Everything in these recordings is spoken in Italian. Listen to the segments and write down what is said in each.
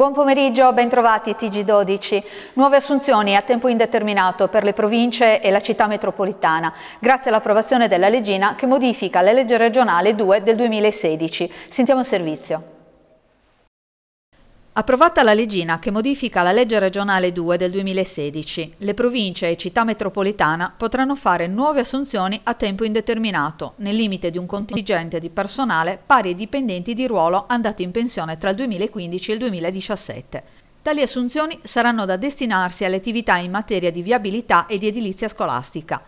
Buon pomeriggio, bentrovati TG12. Nuove assunzioni a tempo indeterminato per le province e la città metropolitana, grazie all'approvazione della legina che modifica la legge regionale 2 del 2016. Sentiamo il servizio. Approvata la legina che modifica la legge regionale 2 del 2016, le province e città metropolitana potranno fare nuove assunzioni a tempo indeterminato, nel limite di un contingente di personale pari ai dipendenti di ruolo andati in pensione tra il 2015 e il 2017. Tali assunzioni saranno da destinarsi alle attività in materia di viabilità e di edilizia scolastica.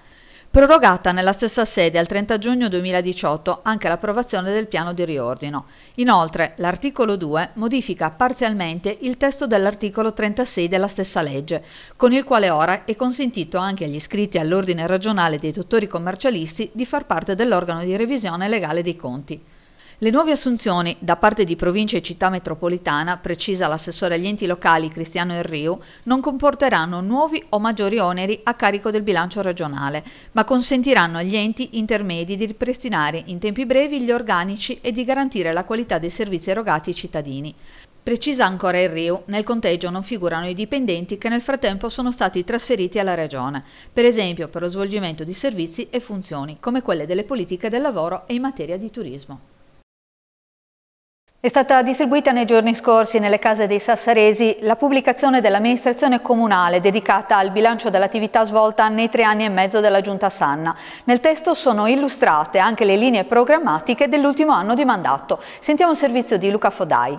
Prorogata nella stessa sede al 30 giugno 2018 anche l'approvazione del piano di riordino. Inoltre, l'articolo 2 modifica parzialmente il testo dell'articolo 36 della stessa legge, con il quale ora è consentito anche agli iscritti all'Ordine regionale dei dottori commercialisti di far parte dell'organo di revisione legale dei conti. Le nuove assunzioni da parte di province e città metropolitana, precisa l'assessore agli enti locali Cristiano Enriu, non comporteranno nuovi o maggiori oneri a carico del bilancio regionale, ma consentiranno agli enti intermedi di ripristinare in tempi brevi gli organici e di garantire la qualità dei servizi erogati ai cittadini. Precisa ancora il Rio, nel conteggio non figurano i dipendenti che nel frattempo sono stati trasferiti alla Regione, per esempio per lo svolgimento di servizi e funzioni come quelle delle politiche del lavoro e in materia di turismo. È stata distribuita nei giorni scorsi nelle case dei sassaresi la pubblicazione dell'amministrazione comunale dedicata al bilancio dell'attività svolta nei tre anni e mezzo della Giunta Sanna. Nel testo sono illustrate anche le linee programmatiche dell'ultimo anno di mandato. Sentiamo il servizio di Luca Fodai.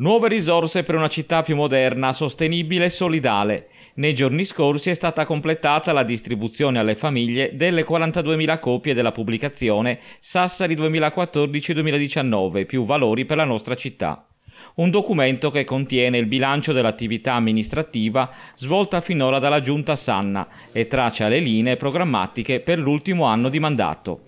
Nuove risorse per una città più moderna, sostenibile e solidale. Nei giorni scorsi è stata completata la distribuzione alle famiglie delle 42.000 copie della pubblicazione Sassari 2014-2019, più valori per la nostra città. Un documento che contiene il bilancio dell'attività amministrativa svolta finora dalla Giunta Sanna e traccia le linee programmatiche per l'ultimo anno di mandato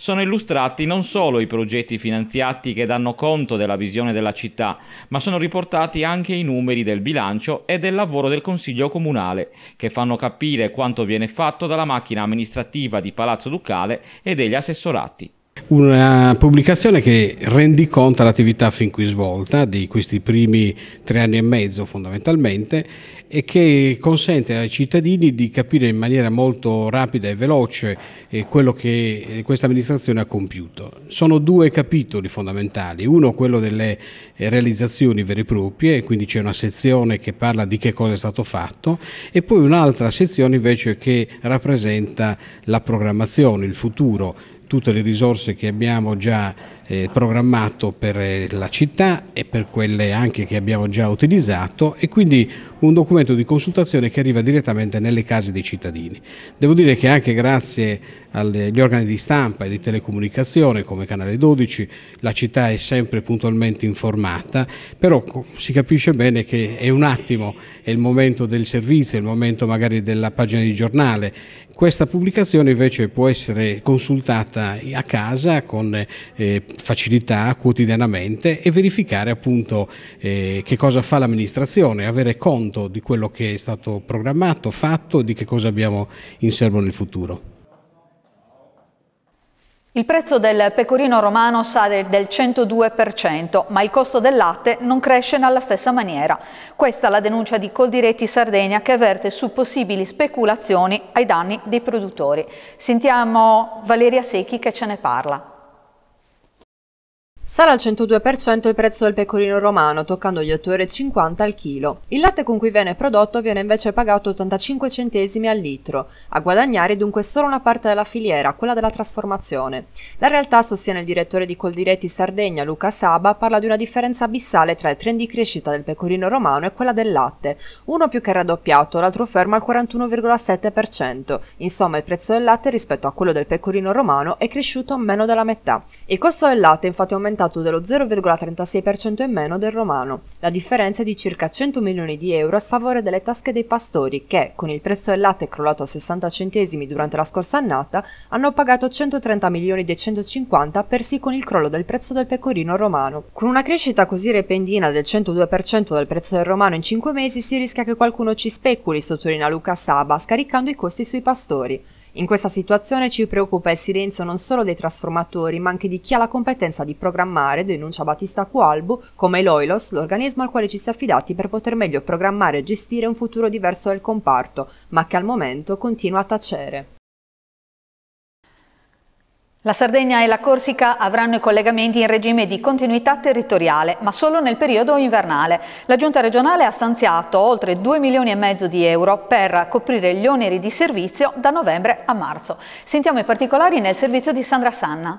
sono illustrati non solo i progetti finanziati che danno conto della visione della città, ma sono riportati anche i numeri del bilancio e del lavoro del Consiglio Comunale, che fanno capire quanto viene fatto dalla macchina amministrativa di Palazzo Ducale e degli assessorati una pubblicazione che rendi rendiconta l'attività fin qui svolta di questi primi tre anni e mezzo fondamentalmente e che consente ai cittadini di capire in maniera molto rapida e veloce eh, quello che eh, questa amministrazione ha compiuto. Sono due capitoli fondamentali, uno quello delle eh, realizzazioni vere e proprie, quindi c'è una sezione che parla di che cosa è stato fatto e poi un'altra sezione invece che rappresenta la programmazione, il futuro tutte le risorse che abbiamo già eh, programmato per eh, la città e per quelle anche che abbiamo già utilizzato e quindi un documento di consultazione che arriva direttamente nelle case dei cittadini. Devo dire che anche grazie agli organi di stampa e di telecomunicazione come Canale 12 la città è sempre puntualmente informata, però si capisce bene che è un attimo, è il momento del servizio, è il momento magari della pagina di giornale. Questa pubblicazione invece può essere consultata a casa con eh, facilità quotidianamente e verificare appunto eh, che cosa fa l'amministrazione, avere conto di quello che è stato programmato, fatto e di che cosa abbiamo in serbo nel futuro. Il prezzo del pecorino romano sale del 102%, ma il costo del latte non cresce nella stessa maniera. Questa è la denuncia di Coldiretti Sardegna che avverte su possibili speculazioni ai danni dei produttori. Sentiamo Valeria Secchi che ce ne parla. Sale al 102% il prezzo del pecorino romano, toccando gli 8,50 euro al chilo. Il latte con cui viene prodotto viene invece pagato 85 centesimi al litro. A guadagnare dunque solo una parte della filiera, quella della trasformazione. La realtà, sostiene il direttore di Coldiretti Sardegna, Luca Saba, parla di una differenza abissale tra il trend di crescita del pecorino romano e quella del latte. Uno più che raddoppiato, l'altro fermo al 41,7%. Insomma, il prezzo del latte rispetto a quello del pecorino romano è cresciuto meno della metà. Il costo del latte infatti è aumentato aumentato dello 0,36% in meno del romano. La differenza è di circa 100 milioni di euro a sfavore delle tasche dei pastori che, con il prezzo del latte crollato a 60 centesimi durante la scorsa annata, hanno pagato 130 milioni dei 150 persi con il crollo del prezzo del pecorino romano. Con una crescita così repentina del 102% del prezzo del romano in 5 mesi si rischia che qualcuno ci speculi, sottolinea Luca Saba, scaricando i costi sui pastori. In questa situazione ci preoccupa il silenzio non solo dei trasformatori, ma anche di chi ha la competenza di programmare, denuncia Battista Qualbu, come l'OILOS, l'organismo al quale ci si è affidati per poter meglio programmare e gestire un futuro diverso del comparto, ma che al momento continua a tacere. La Sardegna e la Corsica avranno i collegamenti in regime di continuità territoriale, ma solo nel periodo invernale. La Giunta regionale ha stanziato oltre 2 milioni e mezzo di euro per coprire gli oneri di servizio da novembre a marzo. Sentiamo i particolari nel servizio di Sandra Sanna.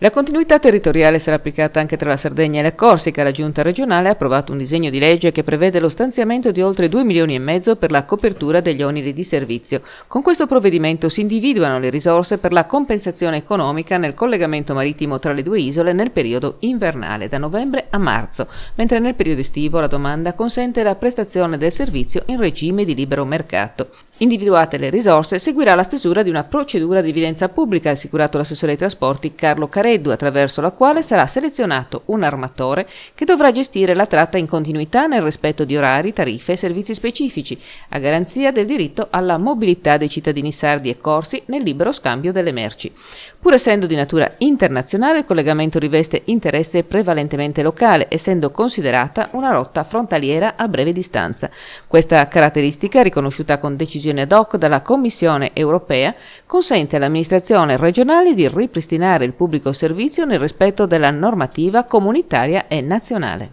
La continuità territoriale sarà applicata anche tra la Sardegna e la Corsica. La Giunta regionale ha approvato un disegno di legge che prevede lo stanziamento di oltre 2 milioni e mezzo per la copertura degli oneri di servizio. Con questo provvedimento si individuano le risorse per la compensazione economica nel collegamento marittimo tra le due isole nel periodo invernale, da novembre a marzo, mentre nel periodo estivo la domanda consente la prestazione del servizio in regime di libero mercato. Individuate le risorse, seguirà la stesura di una procedura di evidenza pubblica, assicurato l'assessore ai trasporti Carlo Carrello Caredu attraverso la quale sarà selezionato un armatore che dovrà gestire la tratta in continuità nel rispetto di orari, tariffe e servizi specifici, a garanzia del diritto alla mobilità dei cittadini sardi e corsi nel libero scambio delle merci. Pur essendo di natura internazionale, il collegamento riveste interesse prevalentemente locale, essendo considerata una rotta frontaliera a breve distanza. Questa caratteristica, riconosciuta con decisione ad hoc dalla Commissione europea, consente all'amministrazione regionale di ripristinare il pubblico servizio nel rispetto della normativa comunitaria e nazionale.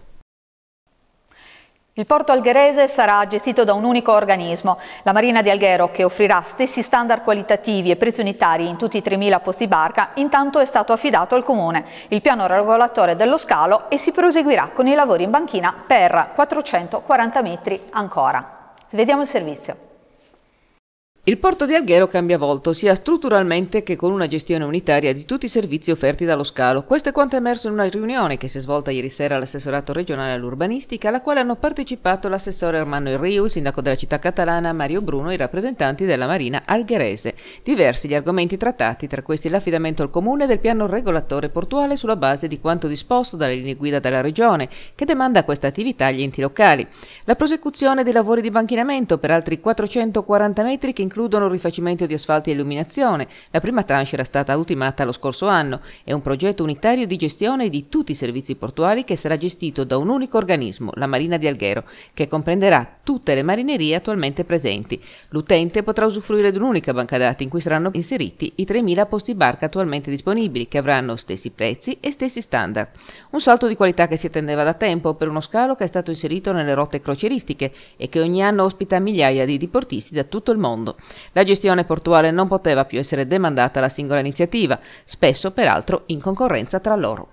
Il porto algherese sarà gestito da un unico organismo, la Marina di Alghero, che offrirà stessi standard qualitativi e prezzi unitari in tutti i 3.000 posti barca, intanto è stato affidato al Comune, il piano regolatore dello scalo e si proseguirà con i lavori in banchina per 440 metri ancora. Vediamo il servizio. Il porto di Alghero cambia volto sia strutturalmente che con una gestione unitaria di tutti i servizi offerti dallo scalo. Questo è quanto è emerso in una riunione che si è svolta ieri sera all'assessorato regionale all'urbanistica, alla quale hanno partecipato l'assessore Armando Irriu, il sindaco della città catalana Mario Bruno e i rappresentanti della Marina algherese. Diversi gli argomenti trattati, tra questi l'affidamento al comune del piano regolatore portuale sulla base di quanto disposto dalle linee guida della regione, che demanda a questa attività agli enti locali. La prosecuzione dei lavori di banchinamento per altri 440 metri che in includono il rifacimento di asfalti e illuminazione. La prima tranche era stata ultimata lo scorso anno. È un progetto unitario di gestione di tutti i servizi portuali che sarà gestito da un unico organismo, la Marina di Alghero, che comprenderà tutte le marinerie attualmente presenti. L'utente potrà usufruire di un'unica banca dati in cui saranno inseriti i 3.000 posti barca attualmente disponibili, che avranno stessi prezzi e stessi standard. Un salto di qualità che si attendeva da tempo per uno scalo che è stato inserito nelle rotte croceristiche e che ogni anno ospita migliaia di diportisti da tutto il mondo. La gestione portuale non poteva più essere demandata alla singola iniziativa, spesso peraltro in concorrenza tra loro.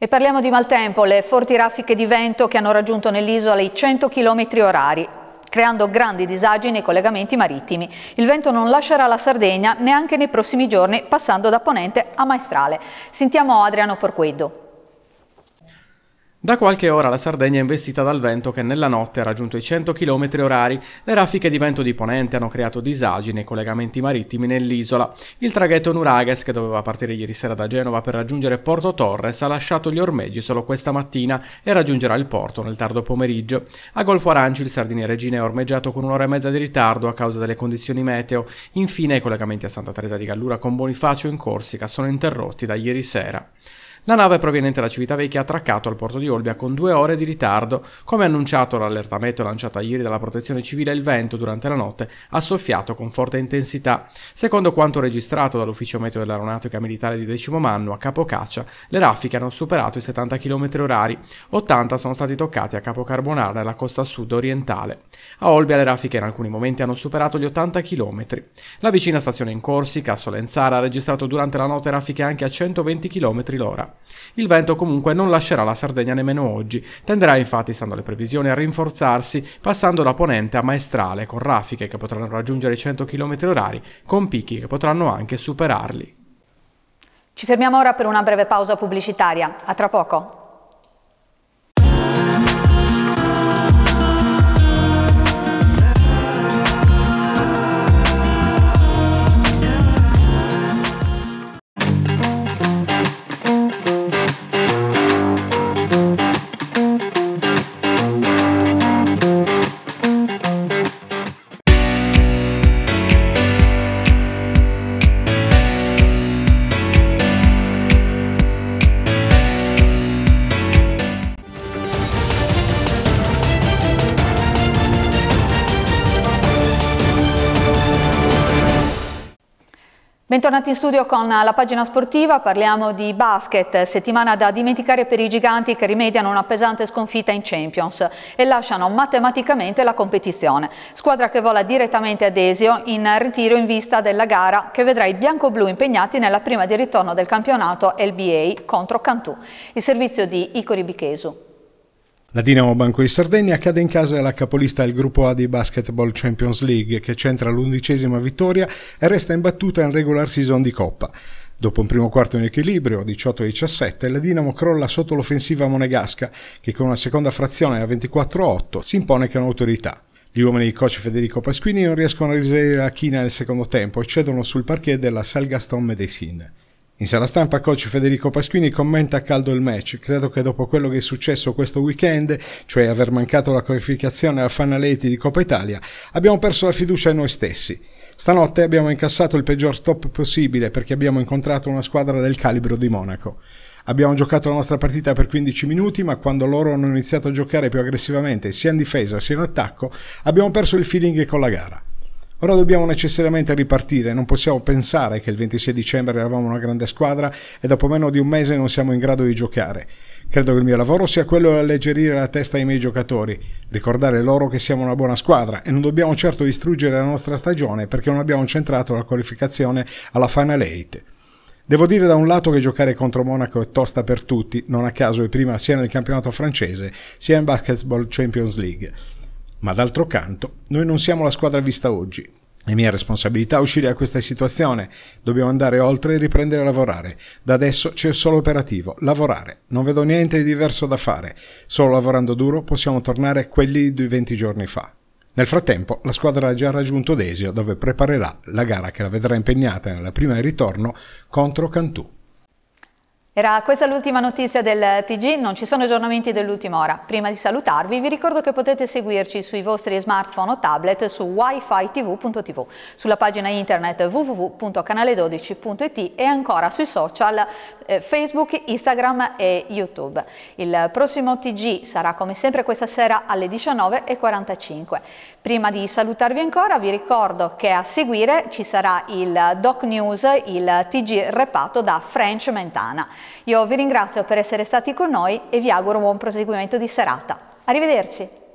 E parliamo di maltempo, le forti raffiche di vento che hanno raggiunto nell'isola i 100 km orari creando grandi disagi nei collegamenti marittimi. Il vento non lascerà la Sardegna neanche nei prossimi giorni, passando da Ponente a Maestrale. Sentiamo Adriano Porqueddo. Da qualche ora la Sardegna è investita dal vento che nella notte ha raggiunto i 100 km orari. Le raffiche di vento di ponente hanno creato disagi nei collegamenti marittimi nell'isola. Il traghetto Nurages, che doveva partire ieri sera da Genova per raggiungere Porto Torres, ha lasciato gli ormeggi solo questa mattina e raggiungerà il porto nel tardo pomeriggio. A Golfo Aranci il Sardiniere Regina è ormeggiato con un'ora e mezza di ritardo a causa delle condizioni meteo. Infine i collegamenti a Santa Teresa di Gallura con Bonifacio in Corsica sono interrotti da ieri sera. La nave proveniente da Civitavecchia ha attraccato al porto di Olbia con due ore di ritardo. Come annunciato l'allertamento lanciato ieri dalla protezione civile, il vento durante la notte ha soffiato con forte intensità. Secondo quanto registrato dall'ufficio meteo dell'aeronautica militare di Decimo anno a Capocaccia, le raffiche hanno superato i 70 km orari, 80 sono stati toccati a Capocarbonara nella costa sud orientale. A Olbia le raffiche in alcuni momenti hanno superato gli 80 km. La vicina stazione in Corsica, Solenzara, ha registrato durante la notte raffiche anche a 120 km l'ora. Il vento comunque non lascerà la Sardegna nemmeno oggi, tenderà infatti, stando alle previsioni, a rinforzarsi passando da ponente a maestrale, con raffiche che potranno raggiungere i 100 km/h, con picchi che potranno anche superarli. Ci fermiamo ora per una breve pausa pubblicitaria. A tra poco. Bentornati in studio con la pagina sportiva, parliamo di basket, settimana da dimenticare per i giganti che rimediano una pesante sconfitta in Champions e lasciano matematicamente la competizione. Squadra che vola direttamente ad Esio in ritiro in vista della gara che vedrà i bianco-blu impegnati nella prima di ritorno del campionato LBA contro Cantù. Il servizio di Icori Bichesu. La Dinamo Banco di Sardegna cade in casa alla capolista del gruppo A di Basketball Champions League che centra l'undicesima vittoria e resta imbattuta in regular season di Coppa. Dopo un primo quarto in equilibrio, 18-17, la Dinamo crolla sotto l'offensiva monegasca che con una seconda frazione a 24-8 si impone con autorità. Gli uomini di coach Federico Pasquini non riescono a risalire la china nel secondo tempo e cedono sul parquet della Salgaston Medecine. In sala stampa coach Federico Pasquini commenta a caldo il match. Credo che dopo quello che è successo questo weekend, cioè aver mancato la qualificazione al Fanaleti di Coppa Italia, abbiamo perso la fiducia in noi stessi. Stanotte abbiamo incassato il peggior stop possibile perché abbiamo incontrato una squadra del calibro di Monaco. Abbiamo giocato la nostra partita per 15 minuti, ma quando loro hanno iniziato a giocare più aggressivamente, sia in difesa sia in attacco, abbiamo perso il feeling con la gara. Ora dobbiamo necessariamente ripartire, non possiamo pensare che il 26 dicembre eravamo una grande squadra e dopo meno di un mese non siamo in grado di giocare. Credo che il mio lavoro sia quello di alleggerire la testa ai miei giocatori, ricordare loro che siamo una buona squadra e non dobbiamo certo distruggere la nostra stagione perché non abbiamo centrato la qualificazione alla Final 8. Devo dire da un lato che giocare contro Monaco è tosta per tutti, non a caso è prima sia nel campionato francese sia in Basketball Champions League. Ma d'altro canto, noi non siamo la squadra vista oggi. È mia responsabilità uscire da questa situazione. Dobbiamo andare oltre e riprendere a lavorare. Da adesso c'è solo operativo, lavorare. Non vedo niente di diverso da fare. Solo lavorando duro possiamo tornare a quelli di 20 giorni fa. Nel frattempo, la squadra ha già raggiunto Desio, dove preparerà la gara che la vedrà impegnata nella prima di ritorno contro Cantù. Era questa l'ultima notizia del TG, non ci sono aggiornamenti dell'ultima ora. Prima di salutarvi vi ricordo che potete seguirci sui vostri smartphone o tablet su wifitv.tv, sulla pagina internet www.canale12.it e ancora sui social eh, Facebook, Instagram e YouTube. Il prossimo TG sarà come sempre questa sera alle 19.45. Prima di salutarvi ancora vi ricordo che a seguire ci sarà il Doc News, il TG repato da French Mentana. Io vi ringrazio per essere stati con noi e vi auguro un buon proseguimento di serata. Arrivederci!